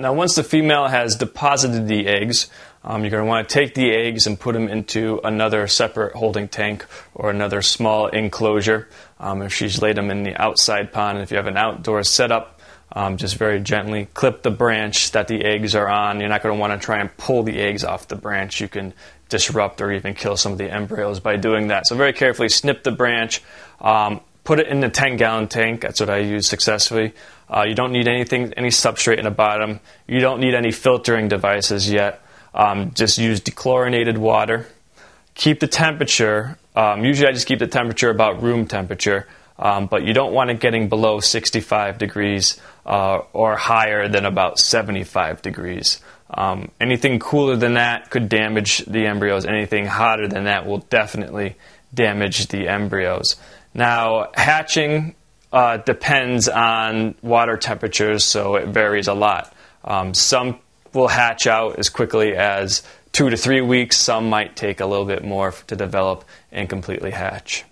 Now, once the female has deposited the eggs, um, you're going to want to take the eggs and put them into another separate holding tank or another small enclosure. Um, if she's laid them in the outside pond, if you have an outdoor setup, um, just very gently clip the branch that the eggs are on. You're not going to want to try and pull the eggs off the branch. You can disrupt or even kill some of the embryos by doing that. So, very carefully snip the branch. Um, put it in a 10 gallon tank. That's what I use successfully. Uh, you don't need anything, any substrate in the bottom. You don't need any filtering devices yet. Um, just use dechlorinated water. Keep the temperature. Um, usually, I just keep the temperature about room temperature, um, but you don't want it getting below 65 degrees uh, or higher than about 75 degrees. Um, anything cooler than that could damage the embryos. Anything hotter than that will definitely damage the embryos. Now, hatching uh, depends on water temperatures, so it varies a lot. Um, some will hatch out as quickly as two to three weeks, some might take a little bit more to develop and completely hatch.